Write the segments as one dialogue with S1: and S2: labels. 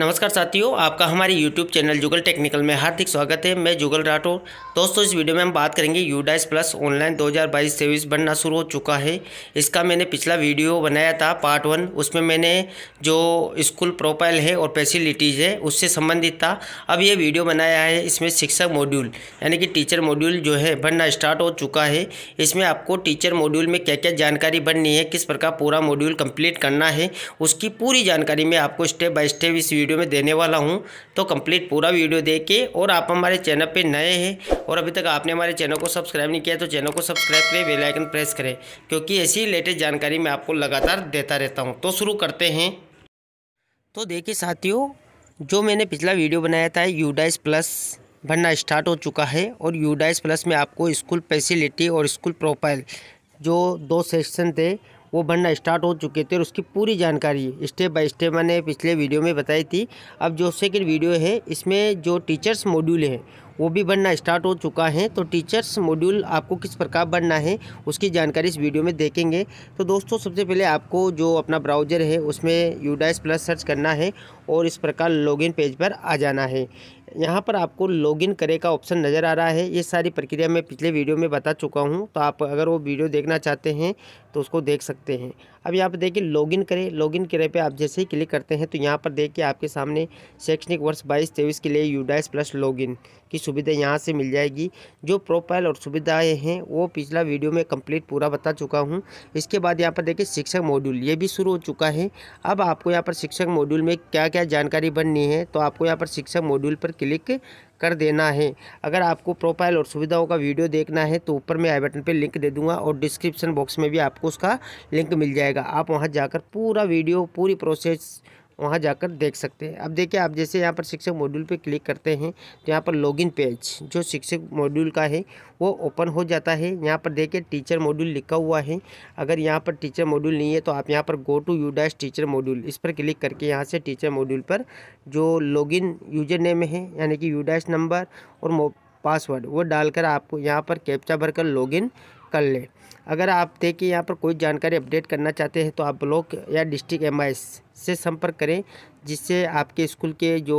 S1: नमस्कार साथियों आपका हमारे YouTube चैनल जुगल टेक्निकल में हार्दिक स्वागत है मैं जुगल राठौर दोस्तों इस वीडियो में हम बात करेंगे यूडाइस प्लस ऑनलाइन 2022 सर्विस बनना शुरू हो चुका है इसका मैंने पिछला वीडियो बनाया था पार्ट वन उसमें मैंने जो स्कूल प्रोफाइल है और फैसिलिटीज़ है उससे संबंधित था अब ये वीडियो बनाया है इसमें शिक्षक मॉड्यूल यानी कि टीचर मॉड्यूल जो है बनना स्टार्ट हो चुका है इसमें आपको टीचर मॉड्यूल में क्या क्या जानकारी बननी है किस प्रकार पूरा मॉड्यूल कम्प्लीट करना है उसकी पूरी जानकारी मैं आपको स्टेप बाय स्टेप इस वीडियो में देने वाला हूँ तो कंप्लीट पूरा वीडियो देखे और आप हमारे चैनल पर नए हैं और अभी तक आपने हमारे चैनल को सब्सक्राइब नहीं किया तो चैनल को सब्सक्राइब करें बेलाइकन प्रेस करें क्योंकि ऐसी लेटेस्ट जानकारी मैं आपको लगातार देता रहता हूँ तो शुरू करते हैं तो देखिए साथियों जो मैंने पिछला वीडियो बनाया था यूडाइस प्लस भरना स्टार्ट हो चुका है और यूडाइस प्लस में आपको स्कूल फैसिलिटी और स्कूल प्रोफाइल जो दो सेक्शन थे वो बनना स्टार्ट हो चुके थे और उसकी पूरी जानकारी स्टेप बाय स्टेप मैंने पिछले वीडियो में बताई थी अब जो सेकेंड वीडियो है इसमें जो टीचर्स मॉड्यूल है वो भी बनना स्टार्ट हो चुका है तो टीचर्स मॉड्यूल आपको किस प्रकार बनना है उसकी जानकारी इस वीडियो में देखेंगे तो दोस्तों सबसे पहले आपको जो अपना ब्राउज़र है उसमें यूडाइस प्लस सर्च करना है और इस प्रकार लॉगिन पेज पर आ जाना है यहाँ पर आपको लॉगिन करे का ऑप्शन नज़र आ रहा है ये सारी प्रक्रिया मैं पिछले वीडियो में बता चुका हूँ तो आप अगर वो वीडियो देखना चाहते हैं तो उसको देख सकते हैं अब यहाँ पर देखिए लॉगिन करें लॉगिन करे पे आप जैसे ही क्लिक करते हैं तो यहाँ पर देखिए आपके सामने शैक्षणिक वर्ष बाईस तेईस के लिए यूडाइस प्लस लॉगिन की सुविधा यहाँ से मिल जाएगी जो प्रोफाइल और सुविधाएँ हैं वो पिछला वीडियो में कम्प्लीट पूरा बता चुका हूँ इसके बाद यहाँ पर देखिए शिक्षक मॉड्यूल ये भी शुरू हो चुका है अब आपको यहाँ पर शिक्षक मॉड्यूल में क्या क्या जानकारी बननी है तो आपको यहाँ पर शिक्षक मॉड्यूल पर क्लिक कर देना है अगर आपको प्रोफाइल और सुविधाओं का वीडियो देखना है तो ऊपर मैं आई बटन पर लिंक दे दूंगा और डिस्क्रिप्शन बॉक्स में भी आपको उसका लिंक मिल जाएगा आप वहाँ जाकर पूरा वीडियो पूरी प्रोसेस वहाँ जाकर देख सकते हैं अब देखिए आप जैसे यहाँ पर शिक्षक मॉड्यूल पे क्लिक करते हैं तो यहाँ पर लॉगिन पेज जो शिक्षक मॉड्यूल का है वो ओपन हो जाता है यहाँ पर देखिए टीचर मॉड्यूल लिखा हुआ है अगर यहाँ पर टीचर मॉड्यूल नहीं है तो आप यहाँ पर go to U dash teacher module इस पर क्लिक करके यहाँ से टीचर मॉड्यूल पर जो लॉगिन यूजर नेम है यानी कि यू डैश नंबर और पासवर्ड वो डालकर आपको यहाँ पर कैप्चा भरकर लॉगिन कर लें अगर आप देखिए यहाँ पर कोई जानकारी अपडेट करना चाहते हैं तो आप ब्लॉक या डिस्ट्रिक्ट एम से संपर्क करें जिससे आपके स्कूल के जो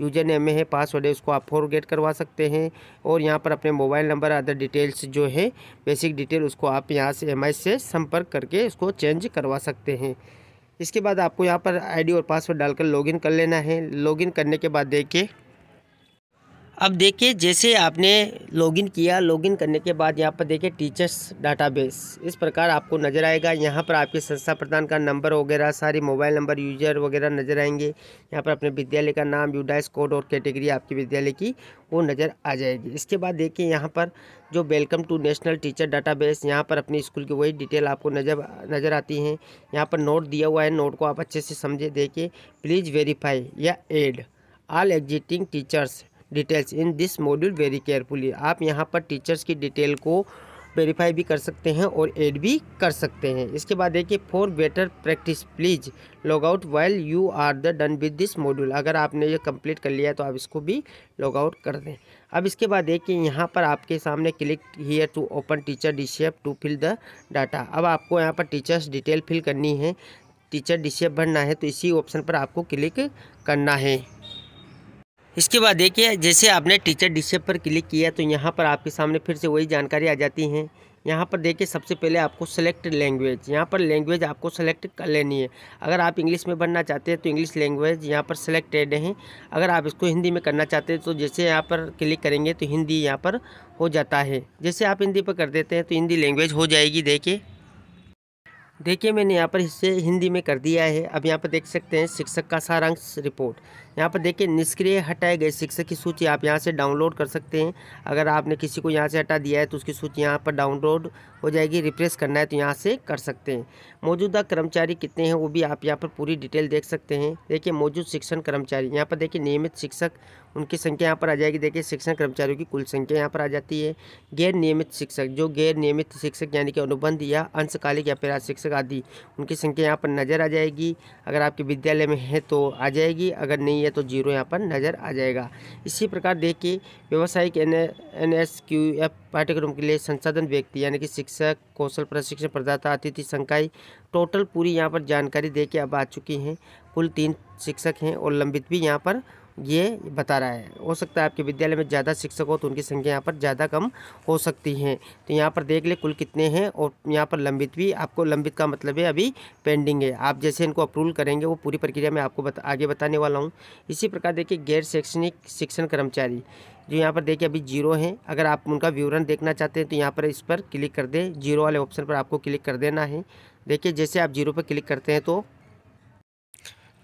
S1: यूजर नेम है पासवर्ड है उसको आप फॉरगेट करवा सकते हैं और यहाँ पर अपने मोबाइल नंबर अदर डिटेल्स जो है बेसिक डिटेल उसको आप यहाँ से एम से संपर्क करके उसको चेंज करवा सकते हैं इसके बाद आपको यहाँ पर आईडी और पासवर्ड डालकर लॉगिन कर लेना है लॉगिन करने के बाद देखिए अब देखिए जैसे आपने लॉगिन किया लॉगिन करने के बाद यहाँ पर देखिए टीचर्स डाटाबेस इस प्रकार आपको नज़र आएगा यहाँ पर आपके संस्था प्रधान का नंबर वगैरह सारे मोबाइल नंबर यूजर वगैरह नज़र आएंगे यहाँ पर अपने विद्यालय का नाम यूडाइस कोड और कैटेगरी आपके विद्यालय की वो नज़र आ जाएगी इसके बाद देखिए यहाँ पर जो welcome to national teacher base यहाँ पर अपने स्कूल की वही डिटेल आपको नज़र नज़र आती हैं यहाँ पर नोट दिया हुआ है नोट को आप अच्छे से समझे देखिए प्लीज़ वेरीफाई या add all existing teachers details in this module very carefully आप यहाँ पर टीचर्स की डिटेल को वेरीफाई भी कर सकते हैं और एड भी कर सकते हैं इसके बाद देखिए for better practice please log out while you are the done with this module अगर आपने ये कंप्लीट कर लिया तो आप इसको भी लॉग आउट कर दें अब इसके बाद देखिए यहाँ पर आपके सामने click here to open teacher डिशेप टू फिल द डाटा अब आपको यहाँ पर टीचर्स डिटेल फिल करनी है टीचर डिशेप भरना है तो इसी ऑप्शन पर आपको क्लिक करना है इसके बाद देखिए जैसे आपने टीचर डिशेप पर क्लिक किया तो यहाँ पर आपके सामने फिर से वही जानकारी आ जाती है यहाँ पर देखिए सबसे पहले आपको सेलेक्ट लैंग्वेज यहाँ पर लैंग्वेज आपको सेलेक्ट कर लेनी है अगर आप इंग्लिश में बनना चाहते हैं तो इंग्लिश लैंग्वेज यहाँ पर सेलेक्टेड है अगर आप इसको हिंदी में करना चाहते हैं तो जैसे यहाँ पर क्लिक करेंगे तो हिंदी यहाँ पर हो जाता है जैसे आप हिंदी पर कर देते हैं तो हिंदी लैंग्वेज हो जाएगी देखिए देखिए मैंने यहाँ पर इसे हिंदी में कर दिया है अब यहाँ पर देख सकते हैं शिक्षक का सारांश रिपोर्ट यहाँ पर देखिए निष्क्रिय हटाए गए शिक्षक की सूची आप यहाँ से डाउनलोड कर सकते हैं अगर आपने किसी को यहाँ से हटा दिया है तो उसकी सूची यहाँ पर डाउनलोड हो जाएगी रिप्लेस करना है तो यहाँ से कर सकते हैं मौजूदा कर्मचारी कितने हैं वो भी आप यहाँ पर पूरी डिटेल देख सकते हैं देखिए मौजूद शिक्षण कर्मचारी यहाँ पर देखिए नियमित शिक्षक उनकी संख्या यहाँ पर आ जाएगी देखिए शिक्षण कर्मचारियों की कुल संख्या यहाँ पर आ जाती है गैर नियमित शिक्षक जो गैर नियमित शिक्षक यानी कि अनुबंध या अंशकालिक या पैरा शिक्षक आदि उनकी संख्या यहाँ पर नज़र आ जाएगी अगर आपके विद्यालय में है तो आ जाएगी अगर नहीं नहीं है तो जीरो यहाँ पर नज़र आ जाएगा इसी प्रकार देखिए व्यवसायिक N N S Q F पाठ्यक्रम के लिए संसाधन व्यक्ति यानी कि शिक्षक कौशल प्रशिक्षण प्रदाता अतिथि संकाय टोटल पूरी यहाँ पर जानकारी दे के अब आ चुकी हैं कुल तीन शिक्षक हैं और लंबित भी यहाँ पर ये बता रहा है हो सकता है आपके विद्यालय में ज़्यादा शिक्षक हो तो उनकी संख्या यहाँ पर ज़्यादा कम हो सकती है तो यहाँ पर देख ले कुल कितने हैं और यहाँ पर लंबित भी आपको लंबित का मतलब है अभी पेंडिंग है आप जैसे इनको अप्रूवल करेंगे वो पूरी प्रक्रिया में आपको बता, आगे बताने वाला हूँ इसी प्रकार देखिए गैर शैक्षणिक शिक्षण कर्मचारी जो यहाँ पर देखिए अभी जीरो हैं अगर आप उनका विवरण देखना चाहते हैं तो यहाँ पर इस पर क्लिक कर दें जीरो वाले ऑप्शन पर आपको क्लिक कर देना है देखिए जैसे आप जीरो पर क्लिक करते हैं तो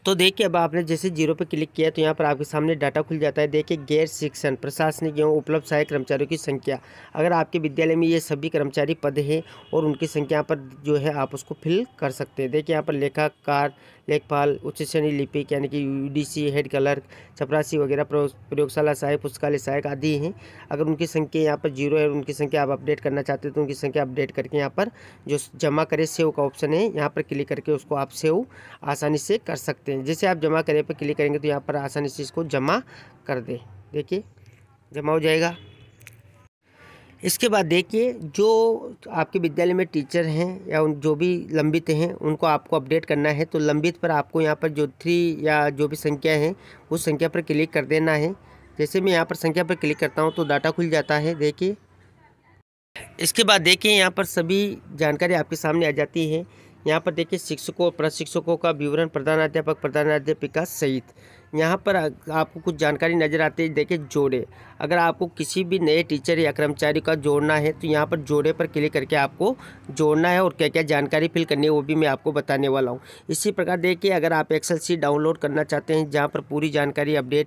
S1: तो देखिए अब आपने जैसे जीरो पर क्लिक किया तो यहाँ पर आपके सामने डाटा खुल जाता है देखिए गैर शिक्षण प्रशासनिक एवं उपलब्ध सहायक कर्मचारियों की संख्या अगर आपके विद्यालय में ये सभी कर्मचारी पद हैं और उनकी संख्या पर जो है आप उसको फिल कर सकते हैं देखिए यहाँ पर लेखाकार लेखपाल उच्च श्रेणी लिपिक यानी कि यू हेड क्लर्क चपरासी वगैरह प्रयोगशाला सहायक पुस्तकालय सहायक आदि हैं अगर उनकी संख्या यहाँ पर जीरो है उनकी संख्या आप अपडेट करना चाहते हैं तो उनकी संख्या अपडेट करके यहाँ पर जो जमा करें सेव का ऑप्शन है यहाँ पर क्लिक करके उसको आप सेव आसानी से कर सकते सकते हैं जैसे आप जमा करने पर क्लिक करेंगे तो यहाँ पर आसानी से इसको जमा कर दें देखिए जमा हो जाएगा इसके बाद देखिए जो आपके विद्यालय में टीचर हैं या उन जो भी लंबित हैं उनको आपको अपडेट करना है तो लंबित पर आपको यहाँ पर जो थ्री या जो भी संख्या है उस संख्या पर क्लिक कर देना है जैसे मैं यहाँ पर संख्या पर क्लिक करता हूँ तो डाटा खुल जाता है देखिए इसके बाद देखिए यहाँ पर सभी जानकारी आपके सामने आ जाती है यहाँ पर देखिए शिक्षकों प्रशिक्षकों का विवरण प्रधानाध्यापक प्रधानाध्यापिका सहित यहाँ पर आपको कुछ जानकारी नजर आती है देखिए जोड़े अगर आपको किसी भी नए टीचर या कर्मचारी का जोड़ना है तो यहाँ पर जोड़े पर क्लिक करके आपको जोड़ना है और क्या क्या जानकारी फिल करनी है वो भी मैं आपको बताने वाला हूँ इसी प्रकार देखिए अगर आप एक्सल सी डाउनलोड करना चाहते हैं जहाँ पर पूरी जानकारी अपडेट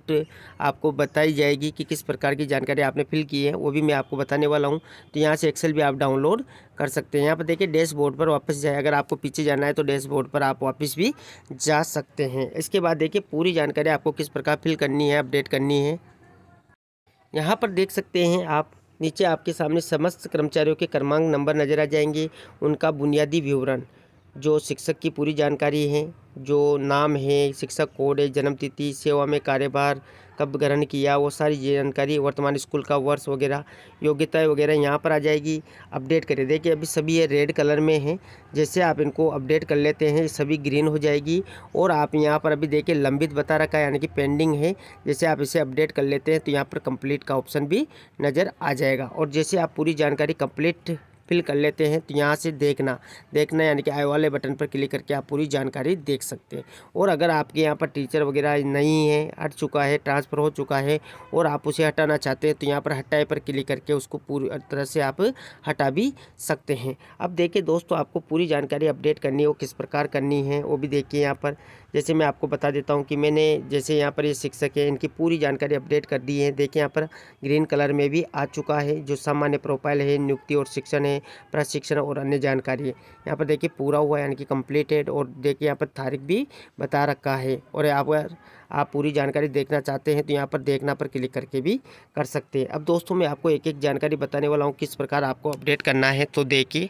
S1: आपको बताई जाएगी कि किस प्रकार की जानकारी आपने फिल की है वो भी मैं आपको बताने वाला हूँ तो यहाँ से एक्सेल भी आप डाउनलोड कर सकते हैं यहाँ पर देखिए डैशबोर्ड पर वापस जाए अगर आपको पीछे जाना है तो डैशबोर्ड पर आप वापस भी जा सकते हैं इसके बाद देखिए पूरी जानकारी आपको किस प्रकार फिल करनी है अपडेट करनी है यहाँ पर देख सकते हैं आप नीचे आपके सामने समस्त कर्मचारियों के क्रमांक नंबर नज़र आ जाएंगे उनका बुनियादी विवरण जो शिक्षक की पूरी जानकारी है जो नाम है शिक्षक कोड है जन्म तिथि सेवा में कार्यभार कब ग्रहण किया वो सारी जानकारी वर्तमान स्कूल का वर्ष वगैरह योग्यताएँ वगैरह यहाँ पर आ जाएगी अपडेट करें देखिए अभी सभी ये रेड कलर में हैं जैसे आप इनको अपडेट कर लेते हैं सभी ग्रीन हो जाएगी और आप यहाँ पर अभी देखिए लंबित बता रखा है यानी कि पेंडिंग है जैसे आप इसे अपडेट कर लेते हैं तो यहाँ पर कंप्लीट का ऑप्शन भी नज़र आ जाएगा और जैसे आप पूरी जानकारी कंप्लीट फिल कर लेते हैं तो यहाँ से देखना देखना यानी कि आई वाले बटन पर क्लिक करके आप पूरी जानकारी देख सकते हैं और अगर आपके यहाँ पर टीचर वगैरह नहीं है हट चुका है ट्रांसफ़र हो चुका है और आप उसे हटाना चाहते हैं तो यहाँ पर हटाए पर क्लिक करके उसको पूरी तरह से आप हटा भी सकते हैं अब देखिए दोस्तों आपको पूरी जानकारी अपडेट करनी है वो किस प्रकार करनी है वो भी देखिए यहाँ पर जैसे मैं आपको बता देता हूँ कि मैंने जैसे यहाँ पर ये शिक्षक है इनकी पूरी जानकारी अपडेट कर दी है देखिए यहाँ पर ग्रीन कलर में भी आ चुका है जो सामान्य प्रोफाइल है नियुक्ति और शिक्षण है प्रशिक्षण और अन्य जानकारी है यहाँ पर देखिए पूरा हुआ यानी कि कम्प्लीटेड और देखिए यहाँ पर तारीख भी बता रखा है और आप आप पूरी जानकारी देखना चाहते हैं तो यहाँ पर देखना पर क्लिक करके भी कर सकते हैं अब दोस्तों मैं आपको एक एक जानकारी बताने वाला हूँ किस प्रकार आपको अपडेट करना है तो देखिए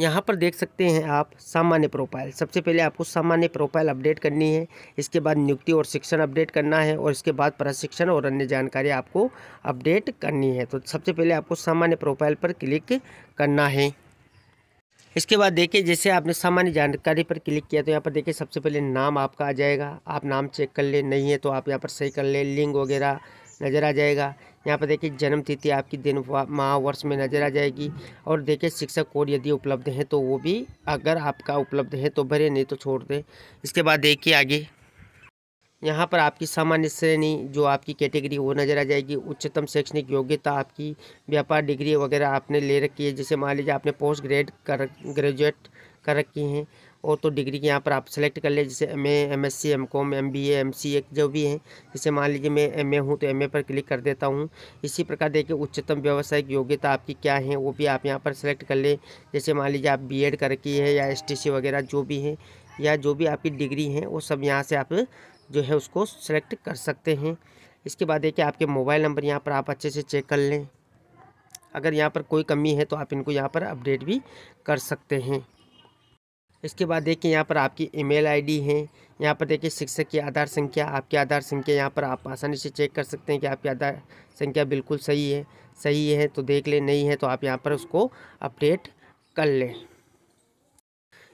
S1: यहाँ पर देख सकते हैं आप सामान्य प्रोफाइल सबसे पहले आपको सामान्य प्रोफाइल अपडेट करनी है इसके बाद नियुक्ति और शिक्षण अपडेट करना है और इसके बाद प्रशिक्षण और अन्य जानकारी आपको अपडेट करनी है तो सबसे पहले आपको सामान्य प्रोफाइल पर क्लिक करना है इसके बाद देखिए जैसे आपने सामान्य जानकारी पर क्लिक किया तो यहाँ पर देखिए सबसे पहले नाम आपका आ जाएगा आप नाम चेक कर ले नहीं है तो आप यहाँ पर सही कर ले लिंक वगैरह नज़र आ जाएगा यहाँ पर देखिए जन्म तिथि आपकी दिन महावर्ष में नजर आ जाएगी और देखिए शिक्षक कोड यदि उपलब्ध है तो वो भी अगर आपका उपलब्ध है तो भरे नहीं तो छोड़ दें इसके बाद देखिए आगे यहाँ पर आपकी सामान्य श्रेणी जो आपकी कैटेगरी वो नज़र आ जाएगी उच्चतम शैक्षणिक योग्यता आपकी व्यापार डिग्री वगैरह आपने ले रखी है जैसे मान लीजिए आपने पोस्ट ग्रेड कर ग्रेजुएट कर रखी हैं और तो डिग्री की यहाँ पर आप सेलेक्ट कर ले जैसे M A M S C M com M B M C A जो भी हैं जैसे मान लीजिए मैं एम ए हूँ तो एम ए पर क्लिक कर देता हूँ इसी प्रकार देखिए उच्चतम व्यावसायिक योग्यता आपकी क्या है वो भी आप यहाँ पर सेलेक्ट कर लें जैसे मान लीजिए आप बी एड कर रखी है या एस टी सी वगैरह जो भी हैं या जो भी आपकी डिग्री हैं वो सब यहाँ से आप जो है उसको सेलेक्ट कर सकते हैं इसके बाद देखिए आपके मोबाइल नंबर यहाँ पर आप अच्छे से चेक कर लें अगर यहाँ पर कोई कमी है तो आप इनको यहाँ पर अपडेट भी कर सकते हैं इसके बाद देखिए यहाँ पर आपकी ईमेल आईडी है यहाँ पर देखिए शिक्षक की आधार संख्या आपकी आधार संख्या यहाँ पर आप आसानी से चेक कर सकते हैं कि आपकी आधार संख्या बिल्कुल सही है सही है तो देख लें नहीं है तो आप यहाँ पर उसको अपडेट कर लें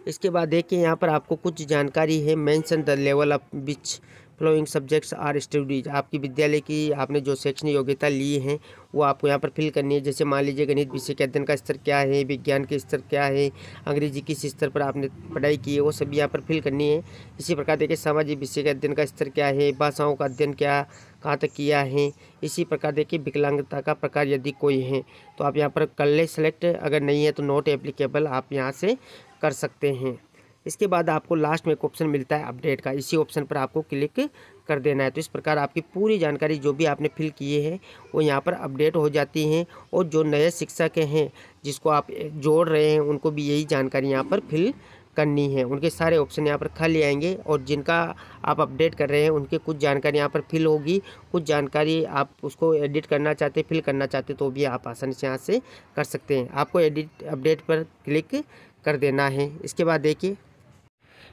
S1: इसके बाद देखिए यहाँ पर आपको कुछ जानकारी है mention the level of which following subjects are studies आपकी विद्यालय की आपने जो शैक्षणिक योग्यता ली है वो आपको यहाँ पर फिल करनी है जैसे मान लीजिए गणित विषय के अध्ययन का स्तर क्या है विज्ञान के स्तर क्या है अंग्रेजी किस स्तर पर आपने पढ़ाई की है वो सभी यहाँ पर फिल करनी है इसी प्रकार देखिए सामाजिक विषय के अध्ययन का स्तर क्या है भाषाओं का अध्ययन क्या कहाँ तक किया है इसी प्रकार देखिए विकलांगता का प्रकार यदि कोई है तो आप यहाँ पर कर ले सेलेक्ट अगर नहीं है तो नोट एप्लीकेबल आप यहाँ से कर सकते हैं इसके बाद आपको लास्ट में एक ऑप्शन मिलता है अपडेट का इसी ऑप्शन पर आपको क्लिक कर देना है तो इस प्रकार आपकी पूरी जानकारी जो भी आपने फिल किए हैं वो यहाँ पर अपडेट हो जाती हैं और जो नए शिक्षक हैं जिसको आप जोड़ रहे हैं उनको भी यही जानकारी यहाँ पर फिल करनी है उनके सारे ऑप्शन यहाँ पर खाली आएंगे और जिनका आप अपडेट कर रहे हैं उनके कुछ जानकारी यहाँ पर फिल होगी कुछ जानकारी आप उसको एडिट करना चाहते फिल करना चाहते तो भी आप आसानी से यहाँ से कर सकते हैं आपको एडिट अपडेट पर क्लिक कर देना है इसके बाद देखिए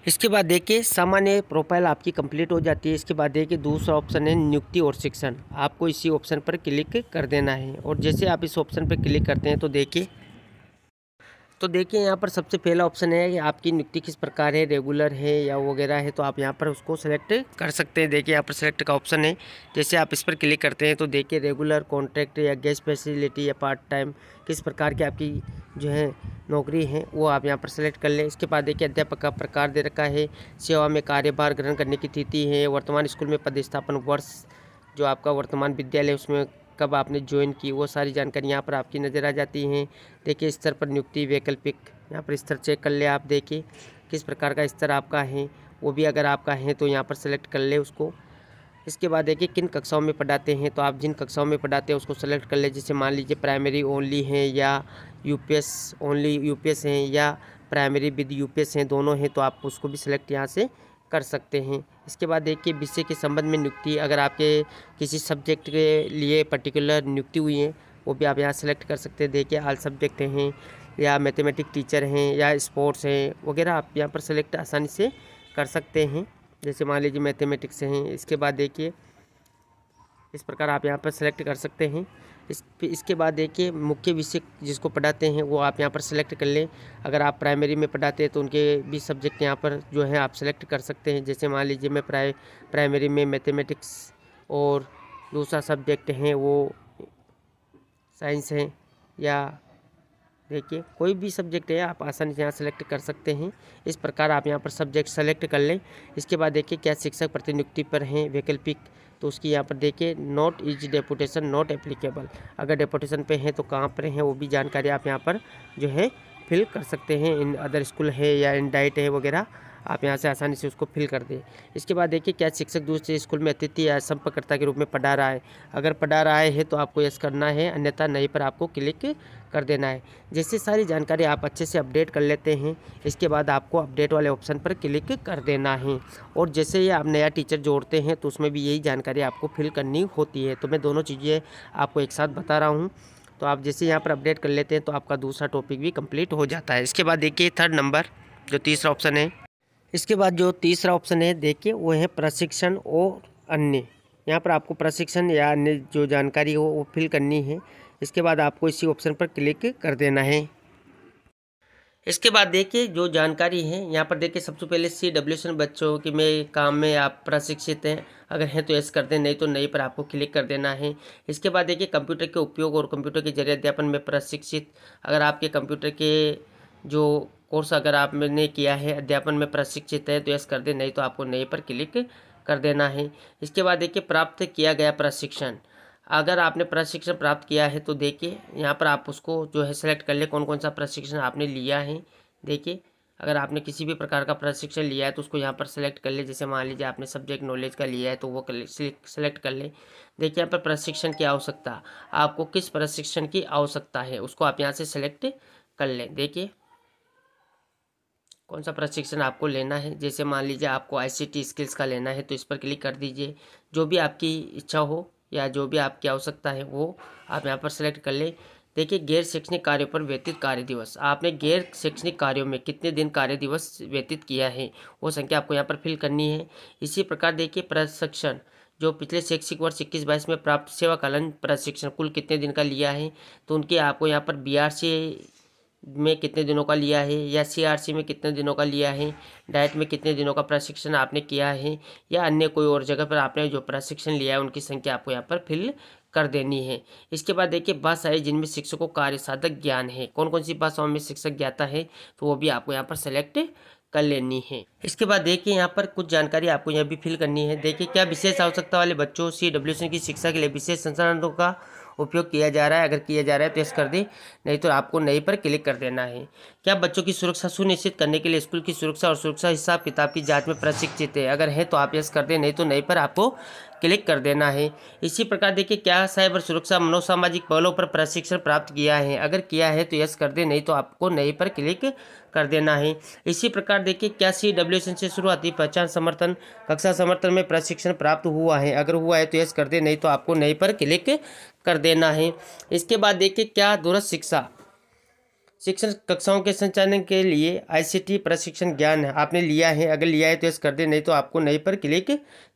S1: इसके बाद देखिए सामान्य प्रोफाइल आपकी कंप्लीट हो जाती है इसके बाद देखिए दूसरा ऑप्शन है नियुक्ति और शिक्षण आपको इसी ऑप्शन पर क्लिक कर देना है और जैसे आप इस ऑप्शन पर क्लिक करते हैं तो देखिए तो देखिए यहाँ पर सबसे पहला ऑप्शन है कि आपकी नियुक्ति किस प्रकार है रेगुलर है या वगैरह है तो आप यहाँ पर उसको सेलेक्ट कर सकते हैं देखिए यहाँ पर सेलेक्ट का ऑप्शन है जैसे आप इस पर क्लिक करते हैं तो देखिए रेगुलर कॉन्ट्रैक्ट या गैस फैसिलिटी या पार्ट टाइम किस प्रकार की आपकी जो है नौकरी है वो आप यहाँ पर सेलेक्ट कर लें इसके बाद देखिए अध्यापक का प्रकार दे रखा है सेवा में कार्यभार ग्रहण करने की तिथि है वर्तमान स्कूल में पदस्थापन वर्ष जो आपका वर्तमान विद्यालय उसमें कब आपने ज्वाइन की वो सारी जानकारी यहाँ पर आपकी नज़र आ जाती हैं देखिए स्तर पर नियुक्ति वैकल्पिक यहाँ पर स्तर चेक कर ले आप देखिए किस प्रकार का स्तर आपका है वो भी अगर आपका है तो यहाँ पर सेलेक्ट कर ले उसको इसके बाद देखिए किन कक्षाओं में पढ़ाते हैं तो आप जिन कक्षाओं में पढ़ाते हैं उसको सेलेक्ट कर ले जैसे मान लीजिए प्राइमरी ओनली हैं या यूपीएस ओनली यूपीएस हैं या प्राइमरी विद यूपीएस हैं दोनों हैं तो आप उसको भी सिलेक्ट यहाँ से कर सकते हैं इसके बाद देखिए विषय के संबंध में नियुक्ति अगर आपके किसी सब्जेक्ट के लिए पर्टिकुलर नियुक्ति हुई है वो भी आप यहाँ सेलेक्ट कर सकते हैं देखिए आल सब्जेक्ट हैं या मैथमेटिक टीचर हैं या स्पोर्ट्स हैं वगैरह आप यहाँ पर सेलेक्ट आसानी से कर सकते हैं जैसे मान लीजिए मैथमेटिक्स हैं इसके बाद देखिए इस प्रकार आप यहाँ पर सेलेक्ट कर सकते हैं इस इसके बाद देखिए मुख्य विषय जिसको पढ़ाते हैं वो आप यहाँ पर सेलेक्ट कर लें अगर आप प्राइमरी में पढ़ाते हैं तो उनके भी सब्जेक्ट यहाँ पर जो है आप सेलेक्ट कर सकते हैं जैसे मान लीजिए मैं प्राइ प्राइमरी में मैथमेटिक्स और दूसरा सब्जेक्ट हैं वो साइंस हैं या देखिए कोई भी सब्जेक्ट है आप आसानी से यहाँ सेलेक्ट कर सकते हैं इस प्रकार आप यहाँ पर सब्जेक्ट सेलेक्ट कर लें इसके बाद देखिए क्या शिक्षक प्रतिनियुक्ति पर हैं वैकल्पिक तो उसकी यहाँ पर देखिए not is deputation not applicable अगर डेपोटेशन पे हैं तो कहाँ पर हैं वो भी जानकारी आप यहाँ पर जो है फिल कर सकते हैं इन अदर स्कूल है या इन डाइट है वगैरह आप यहाँ से आसानी से उसको फिल कर दें इसके बाद देखिए क्या शिक्षक दूसरे स्कूल में अतिथि या संपर्ककर्ता के रूप में पढ़ा रहा है अगर पढ़ा रहा है तो आपको यस करना है अन्यथा नहीं पर आपको क्लिक कर देना है जैसे सारी जानकारी आप अच्छे से अपडेट कर लेते हैं इसके बाद आपको अपडेट वाले ऑप्शन पर क्लिक कर देना है और जैसे ही आप नया टीचर जोड़ते हैं तो उसमें भी यही जानकारी आपको फिल करनी होती है तो मैं दोनों चीज़ें आपको एक साथ बता रहा हूँ तो आप जैसे यहाँ पर अपडेट कर लेते हैं तो आपका दूसरा टॉपिक भी कंप्लीट हो जाता है इसके बाद देखिए थर्ड नंबर जो तीसरा ऑप्शन है इसके बाद जो तीसरा ऑप्शन है देखिए वो है प्रशिक्षण और अन्य यहाँ पर आपको प्रशिक्षण या अन्य जो जानकारी हो वो फिल करनी है इसके बाद आपको इसी ऑप्शन पर क्लिक कर देना है इसके बाद देखिए जो जानकारी है यहाँ पर देखिए सबसे पहले सी डब्ल्यू एस बच्चों के में काम में आप प्रशिक्षित हैं अगर हैं तो यस कर दें नहीं तो नहीं पर आपको क्लिक कर देना है इसके बाद देखिए कंप्यूटर के उपयोग और कंप्यूटर के जरिए अध्यापन में प्रशिक्षित अगर आपके कंप्यूटर के जो कोर्स अगर आपने किया है अध्यापन में प्रशिक्षित है तो यस कर दें नहीं तो आपको नए पर क्लिक कर देना है इसके बाद देखिए प्राप्त किया गया प्रशिक्षण अगर आपने प्रशिक्षण प्राप्त किया है तो देखिए यहाँ पर आप उसको जो है सेलेक्ट कर ले कौन कौन सा प्रशिक्षण आपने लिया है देखिए अगर आपने किसी भी प्रकार का प्रशिक्षण लिया है तो उसको यहाँ पर सेलेक्ट कर ले जैसे मान लीजिए आपने सब्जेक्ट नॉलेज का लिया है तो वो सेलेक्ट कर ले देखिए यहाँ पर प्रशिक्षण की आवश्यकता आपको किस प्रशिक्षण की आवश्यकता है उसको आप यहाँ से सेलेक्ट कर लें देखिए कौन सा प्रशिक्षण आपको लेना है जैसे मान लीजिए आपको आई स्किल्स का लेना है तो इस पर क्लिक कर दीजिए जो भी आपकी इच्छा हो या जो भी आपकी आवश्यकता है वो आप यहाँ पर सेलेक्ट कर लें देखिए गैर शैक्षणिक कार्यों पर व्यतीत कार्य दिवस आपने गैर शैक्षणिक कार्यों में कितने दिन कार्य दिवस व्यतीत किया है वो संख्या आपको यहाँ पर फिल करनी है इसी प्रकार देखिए प्रशिक्षण जो पिछले शैक्षिक वर्ष इक्कीस बाईस में प्राप्त कालन प्रशिक्षण कुल कितने दिन का लिया है तो उनके आपको यहाँ पर बी आर में कितने दिनों का लिया है या सीआरसी में कितने दिनों का लिया है डाइट में कितने दिनों का प्रशिक्षण आपने किया है या अन्य कोई और जगह पर आपने जो प्रशिक्षण लिया है उनकी संख्या आपको यहाँ पर फिल कर देनी है इसके बाद देखिए बस आई जिनमें शिक्षकों कार्य साधक ज्ञान है कौन कौन सी भाषाओं में शिक्षक ज्ञाता है तो वो भी आपको यहाँ पर सेलेक्ट कर लेनी है इसके बाद देखिए यहाँ पर कुछ जानकारी आपको यहाँ भी फिल करनी है देखिए क्या विशेष आवश्यकता वाले बच्चों सी डब्ल्यू की शिक्षा के लिए विशेष संसाधनों का उपयोग किया जा रहा है अगर किया जा रहा है प्रेस तो कर दें नहीं तो आपको नई पर क्लिक कर देना है क्या बच्चों की सुरक्षा सुनिश्चित करने के लिए स्कूल की सुरक्षा और सुरक्षा हिसाब किताब की जाँच में प्रशिक्षित है अगर है तो आप यस कर दें नहीं तो नई पर आपको क्लिक कर देना है इसी प्रकार देखिए क्या साइबर सुरक्षा मनोसामाजिक पहलों पर प्रशिक्षण प्राप्त किया है अगर किया है तो यस कर दे नहीं तो आपको नहीं पर क्लिक कर देना है इसी प्रकार देखिए क्या सी डब्ल्यू से शुरुआती पहचान समर्थन कक्षा समर्थन में प्रशिक्षण प्राप्त हुआ है अगर हुआ है तो यस कर दे नहीं तो आपको नहीं पर क्लिक कर देना है इसके बाद देखिए क्या दूरस्थ शिक्षा शिक्षण कक्षाओं के संचालन के लिए आईसीटी प्रशिक्षण ज्ञान आपने लिया है अगर लिया है तो यस कर दे नहीं तो आपको नहीं पर क्लिक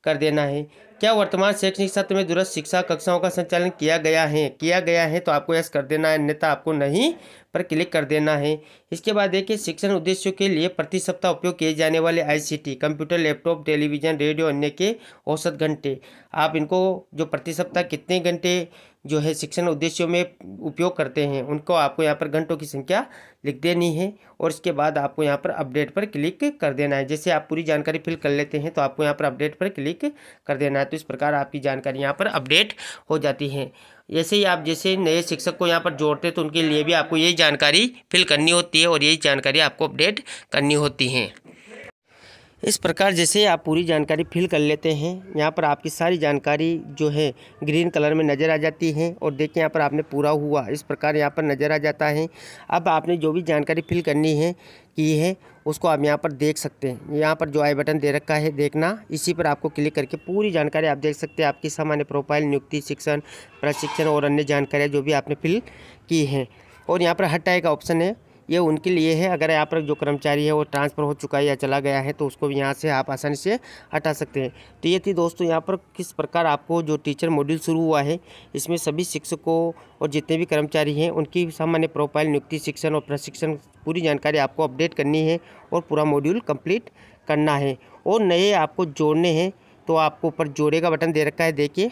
S1: कर देना है क्या वर्तमान शैक्षणिक सत्र में दूरस्थ शिक्षा कक्षाओं का संचालन किया गया है किया गया है तो आपको यस कर देना है अन्यथा आपको नहीं पर क्लिक कर देना है इसके बाद देखिए शिक्षण उद्देश्यों के लिए प्रति सप्ताह उपयोग किए जाने वाले आई कंप्यूटर लैपटॉप टेलीविजन रेडियो अन्य के औसत घंटे आप इनको जो प्रति सप्ताह कितने घंटे जो है शिक्षण उद्देश्यों में उपयोग करते हैं उनको आपको यहाँ पर घंटों की संख्या लिख देनी है और इसके बाद आपको यहाँ पर अपडेट पर क्लिक कर देना है जैसे आप पूरी जानकारी फिल कर लेते हैं तो आपको यहाँ पर अपडेट पर क्लिक कर देना है तो इस प्रकार आपकी जानकारी यहाँ पर अपडेट हो जाती है ऐसे ही आप जैसे नए शिक्षक को यहाँ पर जोड़ते हैं तो उनके लिए भी आपको यही जानकारी फिल करनी होती है और यही जानकारी आपको अपडेट करनी होती है इस प्रकार जैसे आप पूरी जानकारी फिल कर लेते हैं यहाँ पर आपकी सारी जानकारी जो है ग्रीन कलर में नज़र आ जाती है और देखिए यहाँ पर आपने पूरा हुआ इस प्रकार यहाँ पर नज़र आ जाता है अब आपने जो भी जानकारी फिल करनी है की है उसको आप यहाँ पर देख सकते हैं यहाँ पर जो आई बटन दे रखा है देखना इसी पर आपको क्लिक करके पूरी जानकारी आप देख सकते हैं आपकी सामान्य प्रोफाइल नियुक्ति शिक्षण प्रशिक्षण और अन्य जानकारियाँ जो भी आपने फिल की हैं और यहाँ पर हटाए का ऑप्शन है ये उनके लिए है अगर यहाँ पर जो कर्मचारी है वो ट्रांसफ़र हो चुका है या चला गया है तो उसको भी यहाँ से आप आसानी से हटा सकते हैं तो ये थी दोस्तों यहाँ पर किस प्रकार आपको जो टीचर मॉड्यूल शुरू हुआ है इसमें सभी शिक्षकों और जितने भी कर्मचारी हैं उनकी सामान्य प्रोफाइल नियुक्ति शिक्षण और प्रशिक्षण पूरी जानकारी आपको अपडेट करनी है और पूरा मॉड्यूल कम्प्लीट करना है और नए आपको जोड़ने हैं तो आपको ऊपर जोड़े का बटन दे रखा है देखिए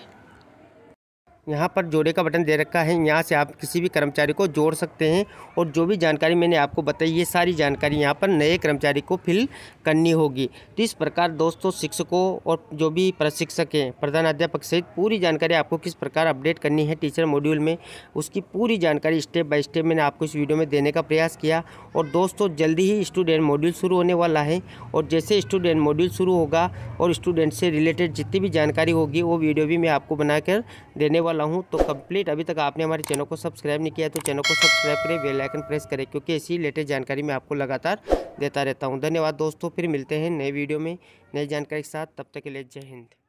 S1: यहाँ पर जोड़े का बटन दे रखा है यहाँ से आप किसी भी कर्मचारी को जोड़ सकते हैं और जो भी जानकारी मैंने आपको बताई ये सारी जानकारी यहाँ पर नए कर्मचारी को फिल करनी होगी तो इस प्रकार दोस्तों शिक्षकों और जो भी प्रशिक्षक हैं प्रधानाध्यापक सहित पूरी जानकारी आपको किस प्रकार अपडेट करनी है टीचर मॉड्यूल में उसकी पूरी जानकारी स्टेप बाय स्टेप मैंने आपको इस वीडियो में देने का प्रयास किया और दोस्तों जल्दी ही स्टूडेंट मॉड्यूल शुरू होने वाला है और जैसे स्टूडेंट मॉड्यूल शुरू होगा और स्टूडेंट से रिलेटेड जितनी भी जानकारी होगी वो वीडियो भी मैं आपको बनाकर देने वाला हूँ तो कम्प्लीट अभी तक आपने हमारे चैनल को सब्सक्राइब नहीं किया तो चैनल को सब्सक्राइब करें बेलाइकन प्रेस करें क्योंकि ऐसी लेटेस्ट जानकारी मैं आपको लगातार देता रहता हूँ धन्यवाद दोस्तों फिर मिलते हैं नए वीडियो में नई जानकारी के साथ तब तक के लिए जय हिंद